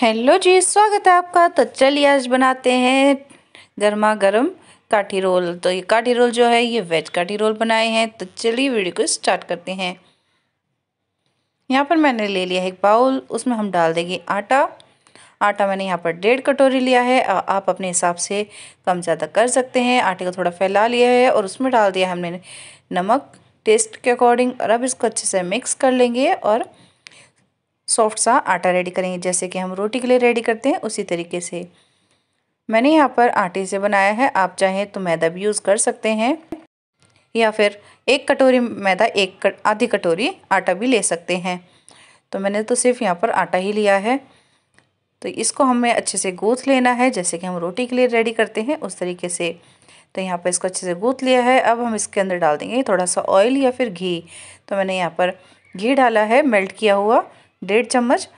hello जी स्वागत है आपका तो चलिए आज बनाते हैं गर्मा गर्म काठी रोल तो ये काठी रोल जो है ये वेज काठी रोल बनाए हैं तो चलिए वीडियो को स्टार्ट करते हैं यहाँ पर मैंने ले लिया है एक बाउल उसमें हम डाल देंगे आटा आटा मैंने यहाँ पर डेढ़ कटोरी लिया है आप अपने हिसाब से कम ज़्यादा कर सकते हैं आटे को थोड़ा फैला लिया है और उसमें डाल दिया हमने नमक टेस्ट के अकॉर्डिंग और अब इसको अच्छे से मिक्स कर लेंगे और सॉफ्ट सा आटा रेडी करेंगे जैसे कि हम रोटी के लिए रेडी करते हैं उसी तरीके से मैंने यहाँ पर आटे से बनाया है आप चाहें तो मैदा भी यूज़ कर सकते हैं या फिर एक कटोरी मैदा एक कट आधी कटोरी आटा भी ले सकते हैं तो मैंने तो सिर्फ यहाँ पर आटा ही लिया है तो इसको हमें अच्छे से गूँथ लेना है जैसे कि हम रोटी के लिए रेडी करते हैं उस तरीके से तो यहाँ पर इसको अच्छे से गूँथ लिया है अब हम इसके अंदर डाल देंगे थोड़ा सा ऑयल या फिर घी तो मैंने यहाँ पर घी डाला है मेल्ट किया हुआ डेढ़ चम्मच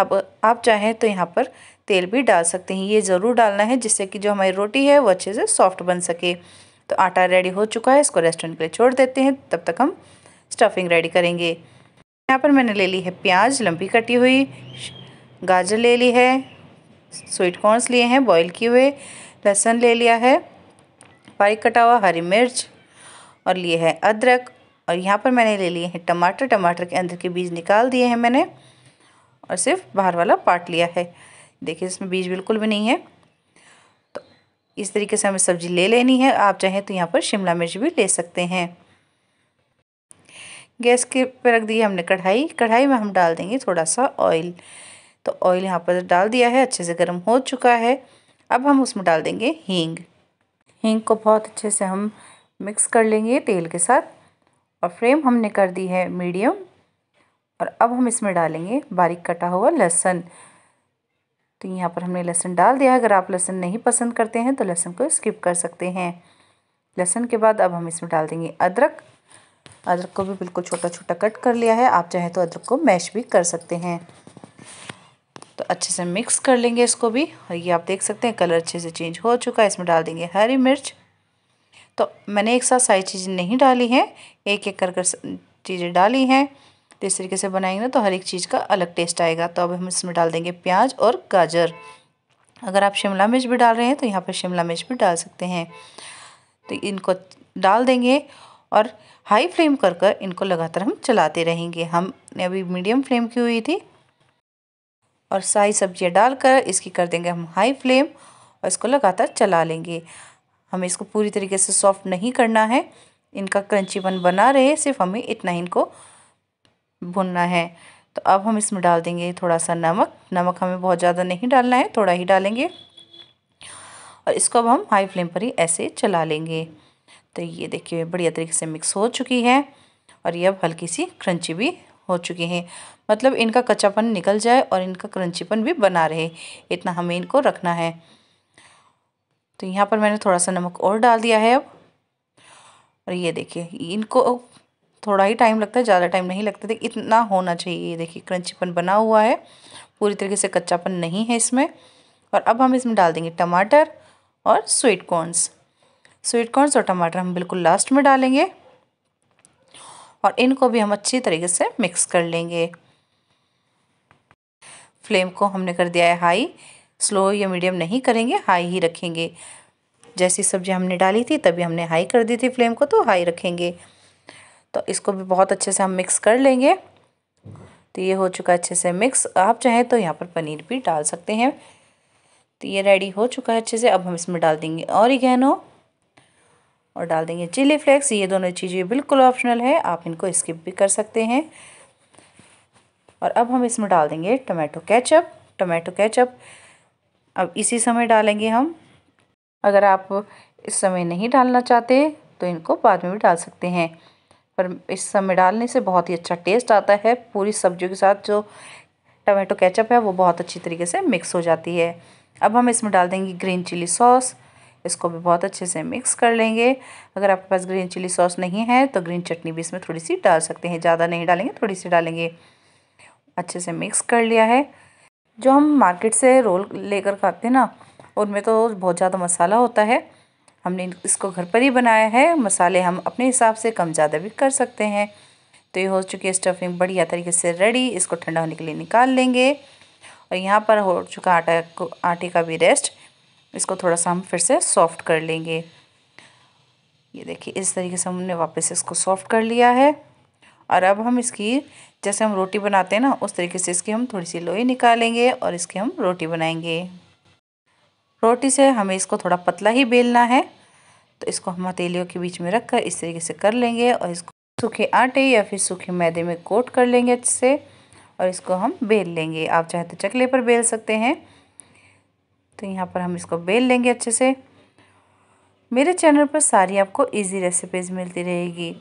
अब आप चाहें तो यहाँ पर तेल भी डाल सकते हैं ये ज़रूर डालना है जिससे कि जो हमारी रोटी है वो अच्छे से सॉफ्ट बन सके तो आटा रेडी हो चुका है इसको रेस्टोरेंट के लिए छोड़ देते हैं तब तक हम स्टफिंग रेडी करेंगे यहाँ पर मैंने ले ली है प्याज लंबी कटी हुई गाजर ले ली है स्वीट कॉर्नस लिए हैं बॉईल किए हुए लहसुन ले लिया है बारीक कटा हुआ हरी मिर्च और लिए है अदरक और यहाँ पर मैंने ले लिए हैं टमाटर टमाटर के अंदर के बीज निकाल दिए हैं मैंने और सिर्फ बाहर वाला पाट लिया है देखिए इसमें बीज बिल्कुल भी नहीं है तो इस तरीके से हमें सब्ज़ी ले लेनी है आप चाहें तो यहाँ पर शिमला मिर्च भी ले सकते हैं गैस के पे रख दिए हमने कढ़ाई कढ़ाई में हम डाल देंगे थोड़ा सा ऑयल तो ऑयल यहाँ पर डाल दिया है अच्छे से गर्म हो चुका है अब हम उसमें डाल देंगे हींग हींग को बहुत अच्छे से हम मिक्स कर लेंगे तेल के साथ और फ्लेम हमने कर दी है मीडियम और अब हम इसमें डालेंगे बारीक कटा हुआ लहसुन तो यहाँ पर हमने लहसुन डाल दिया है अगर आप लहसुन नहीं पसंद करते हैं तो लहसुन को स्किप कर सकते हैं लहसुन के बाद अब हम इसमें डाल देंगे अदरक अदरक को भी बिल्कुल छोटा छोटा कट कर लिया है आप चाहें तो अदरक को मैश भी कर सकते हैं तो अच्छे से मिक्स कर लेंगे इसको भी और ये आप देख सकते हैं कलर अच्छे से चेंज हो चुका है इसमें डाल देंगे हरी मिर्च तो मैंने एक साथ सारी चीज़ें नहीं डाली हैं एक एक कर कर चीज़ें डाली हैं तो इस तरीके से बनाएंगे ना तो हर एक चीज़ का अलग टेस्ट आएगा तो अब हम इसमें डाल देंगे प्याज और गाजर अगर आप शिमला मिर्च भी डाल रहे हैं तो यहाँ पर शिमला मिर्च भी डाल सकते हैं तो इनको डाल देंगे और हाई फ्लेम कर कर इनको लगातार हम चलाते रहेंगे हमने अभी मीडियम फ्लेम की हुई थी और सारी सब्जियाँ डालकर इसकी कर देंगे हम हाई फ्लेम और इसको लगातार चला लेंगे हमें इसको पूरी तरीके से सॉफ्ट नहीं करना है इनका क्रंचीपन बना रहे सिर्फ हमें इतना ही इनको भुनना है तो अब हम इसमें डाल देंगे थोड़ा सा नमक नमक हमें बहुत ज़्यादा नहीं डालना है थोड़ा ही डालेंगे और इसको अब हम हाई फ्लेम पर ही ऐसे चला लेंगे तो ये देखिए बढ़िया तरीके से मिक्स हो चुकी है और ये अब हल्की सी क्रंची भी हो चुकी हैं मतलब इनका कच्चापन निकल जाए और इनका क्रंचीपन भी बना रहे इतना हमें इनको रखना है तो यहाँ पर मैंने थोड़ा सा नमक और डाल दिया है अब और ये देखिए इनको थोड़ा ही टाइम लगता है ज़्यादा टाइम नहीं लगता देखिए इतना होना चाहिए ये देखिए क्रंचीपन बना हुआ है पूरी तरीके से कच्चापन नहीं है इसमें और अब हम इसमें डाल देंगे टमाटर और स्वीट कॉर्नस स्वीट कॉर्नस और टमाटर हम बिल्कुल लास्ट में डालेंगे और इनको भी हम अच्छी तरीके से मिक्स कर लेंगे फ्लेम को हमने कर दिया है हाई स्लो या मीडियम नहीं करेंगे हाई ही रखेंगे जैसी सब्जी हमने डाली थी तभी हमने हाई कर दी थी फ्लेम को तो हाई रखेंगे तो इसको भी बहुत अच्छे से हम मिक्स कर लेंगे तो ये हो चुका अच्छे से मिक्स आप चाहें तो यहाँ पर पनीर भी डाल सकते हैं तो ये रेडी हो चुका है अच्छे से अब हम इसमें डाल देंगे और ही और डाल देंगे चिली फ्लेक्स ये दोनों चीज़ें बिल्कुल ऑप्शनल है आप इनको स्किप भी कर सकते हैं और अब हम इसमें डाल देंगे टमाटो कैचअप टमाटो कैचअप अब इसी समय डालेंगे हम अगर आप इस समय नहीं डालना चाहते तो इनको बाद में भी डाल सकते हैं पर इस समय डालने से बहुत ही अच्छा टेस्ट आता है पूरी सब्जियों के साथ जो टमाटो केचप है वो बहुत अच्छी तरीके से मिक्स हो जाती है अब हम इसमें डाल देंगे ग्रीन चिली सॉस इसको भी बहुत अच्छे से मिक्स कर लेंगे अगर आपके पास ग्रीन चिली सॉस नहीं है तो ग्रीन चटनी भी इसमें थोड़ी सी डाल सकते हैं ज़्यादा नहीं डालेंगे थोड़ी सी डालेंगे अच्छे से मिक्स कर लिया है जो हम मार्केट से रोल लेकर खाते हैं ना उनमें तो बहुत ज़्यादा मसाला होता है हमने इसको घर पर ही बनाया है मसाले हम अपने हिसाब से कम ज़्यादा भी कर सकते हैं तो ये हो चुकी है स्टफिंग बढ़िया तरीके से रेडी इसको ठंडा होने के लिए निकाल लेंगे और यहाँ पर हो चुका आटा को आटे का भी रेस्ट इसको थोड़ा सा हम फिर से सॉफ्ट कर लेंगे ये देखिए इस तरीके से हमने वापस इसको सॉफ्ट कर लिया है और अब हम इसकी जैसे हम रोटी बनाते हैं ना उस तरीके से इसकी हम थोड़ी सी लोई निकालेंगे और इसकी हम रोटी बनाएंगे रोटी से हमें इसको थोड़ा पतला ही बेलना है तो इसको हम हथेलियों के बीच में रख कर इस तरीके से कर लेंगे और इसको सूखे आटे या फिर सूखे मैदे में कोट कर लेंगे अच्छे से और इसको हम बेल लेंगे आप चाहे तो चकले पर बेल सकते हैं तो यहाँ पर हम इसको बेल लेंगे अच्छे से मेरे चैनल पर सारी आपको इजी रेसिपीज़ मिलती रहेगी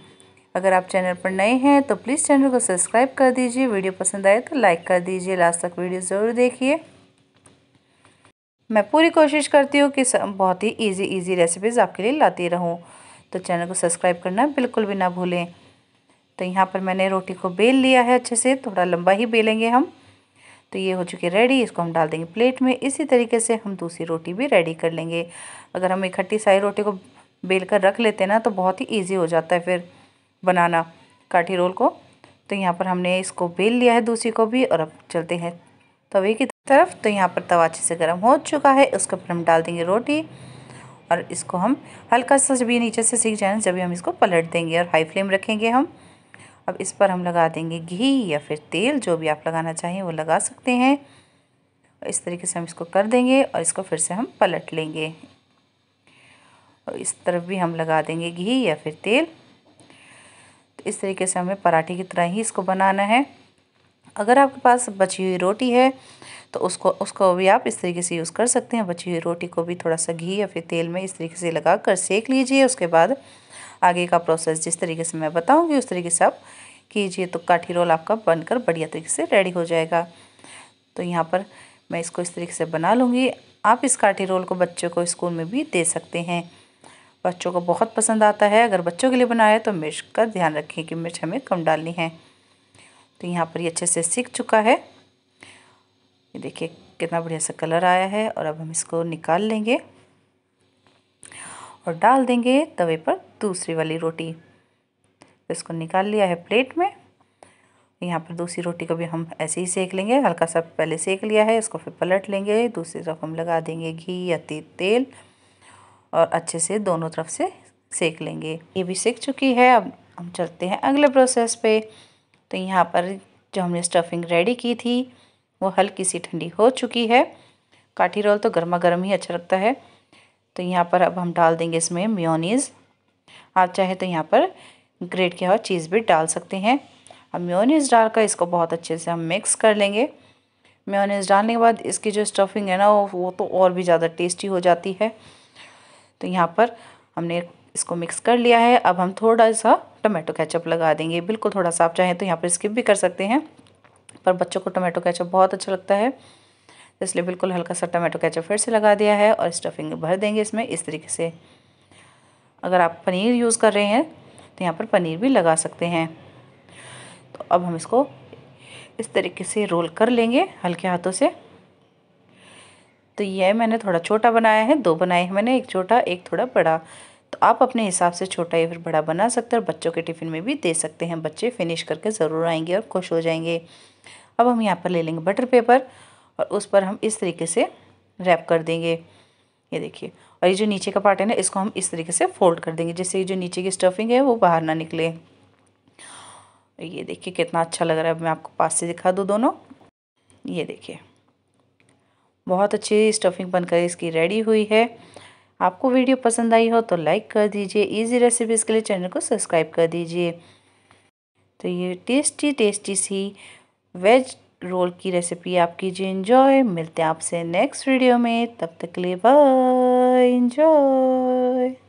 अगर आप चैनल पर नए हैं तो प्लीज़ चैनल को सब्सक्राइब कर दीजिए वीडियो पसंद आए तो लाइक कर दीजिए लास्ट तक वीडियो ज़रूर देखिए मैं पूरी कोशिश करती हूँ कि बहुत ही इजी इजी रेसिपीज़ आपके लिए लाती रहूँ तो चैनल को सब्सक्राइब करना बिल्कुल भी ना भूलें तो यहाँ पर मैंने रोटी को बेल लिया है अच्छे से थोड़ा लंबा ही बेलेंगे हम तो ये हो चुके रेडी इसको हम डाल देंगे प्लेट में इसी तरीके से हम दूसरी रोटी भी रेडी कर लेंगे अगर हम इकट्ठी सारी रोटी को बेल कर रख लेते हैं ना तो बहुत ही ईजी हो जाता है फिर बनाना काठी रोल को तो यहाँ पर हमने इसको बेल लिया है दूसरी को भी और अब चलते हैं तवे की तरफ तो यहाँ पर तवा अच्छे से गर्म हो चुका है उसके ऊपर हम डाल देंगे रोटी और इसको हम हल्का सा जब ये नीचे से सीख जाए जब हम इसको पलट देंगे और हाई फ्लेम रखेंगे हम अब इस पर हम लगा देंगे घी या फिर तेल जो भी आप लगाना चाहें वो लगा सकते हैं इस तरीके से हम इसको कर देंगे और इसको फिर से हम पलट लेंगे और इस तरफ भी हम लगा देंगे घी या फिर तेल तो इस तरीके से हमें पराठे की तरह ही इसको बनाना है अगर आपके पास बची हुई रोटी है तो उसको उसको भी आप इस तरीके से यूज़ कर सकते हैं बची हुई रोटी को भी थोड़ा सा घी या फिर तेल में इस तरीके से लगा कर सेक लीजिए उसके बाद आगे का प्रोसेस जिस तरीके से मैं बताऊँगी उस तरीके से आप कीजिए तो काठी रोल आपका बनकर बढ़िया तरीके से रेडी हो जाएगा तो यहाँ पर मैं इसको इस तरीके से बना लूँगी आप इस काठी रोल को बच्चों को स्कूल में भी दे सकते हैं बच्चों को बहुत पसंद आता है अगर बच्चों के लिए बनाया है तो मिर्च का ध्यान रखें कि मिर्च हमें कम डालनी है तो यहाँ पर ये अच्छे से सीख चुका है ये देखिए कितना बढ़िया सा कलर आया है और अब हम इसको निकाल लेंगे और डाल देंगे तवे पर दूसरी वाली रोटी तो इसको निकाल लिया है प्लेट में यहाँ पर दूसरी रोटी को भी हम ऐसे ही सेक लेंगे हल्का सा पहले सेक लिया है इसको फिर पलट लेंगे दूसरी तरफ हम लगा देंगे घी या तेल और अच्छे से दोनों तरफ से सेक लेंगे ये भी सेक चुकी है अब हम चलते हैं अगले प्रोसेस पे तो यहाँ पर जो हमने स्टफिंग रेडी की थी वो हल्की सी ठंडी हो चुकी है काठी रोल तो गर्मा गर्म ही अच्छा लगता है तो यहाँ पर अब हम डाल देंगे इसमें म्योनीज़ आप चाहे तो यहाँ पर ग्रेट किया हुआ चीज़ भी डाल सकते हैं अब म्योनीज़ डालकर इसको बहुत अच्छे से हम मिक्स कर लेंगे म्योनीज़ डालने के बाद इसकी जो स्टफिंग है ना वो तो और भी ज़्यादा टेस्टी हो जाती है तो यहाँ पर हमने इसको मिक्स कर लिया है अब हम थोड़ा सा टोमेटो कैचअप लगा देंगे बिल्कुल थोड़ा सा आप चाहें तो यहाँ पर स्किप भी कर सकते हैं पर बच्चों को टोमेटो कैचअप बहुत अच्छा लगता है इसलिए बिल्कुल हल्का सा टमाटो कैचअप फिर से लगा दिया है और स्टफिंग भर देंगे इसमें इस तरीके से अगर आप पनीर यूज़ कर रहे हैं तो यहाँ पर पनीर भी लगा सकते हैं तो अब हम इसको इस तरीके से रोल कर लेंगे हल्के हाथों से तो यह मैंने थोड़ा छोटा बनाया है दो बनाए हैं मैंने एक छोटा एक थोड़ा बड़ा तो आप अपने हिसाब से छोटा या फिर बड़ा बना सकते हैं और बच्चों के टिफ़िन में भी दे सकते हैं बच्चे फिनिश करके ज़रूर आएंगे और खुश हो जाएंगे अब हम यहाँ पर ले लेंगे बटर पेपर और उस पर हम इस तरीके से रैप कर देंगे ये देखिए और ये जो नीचे का पार्ट है ना इसको हम इस तरीके से फोल्ड कर देंगे जिससे ये जो नीचे की स्टफिंग है वो बाहर ना निकले ये देखिए कितना अच्छा लग रहा है अब मैं आपको पास से दिखा दूँ दोनों ये देखिए बहुत अच्छी स्टफिंग बनकर इसकी रेडी हुई है आपको वीडियो पसंद आई हो तो लाइक कर दीजिए इजी रेसिपीज़ के लिए चैनल को सब्सक्राइब कर दीजिए तो ये टेस्टी टेस्टी सी वेज रोल की रेसिपी आप कीजिए इन्जॉय मिलते हैं आपसे नेक्स्ट वीडियो में तब तक के लिए बाय इन्जॉय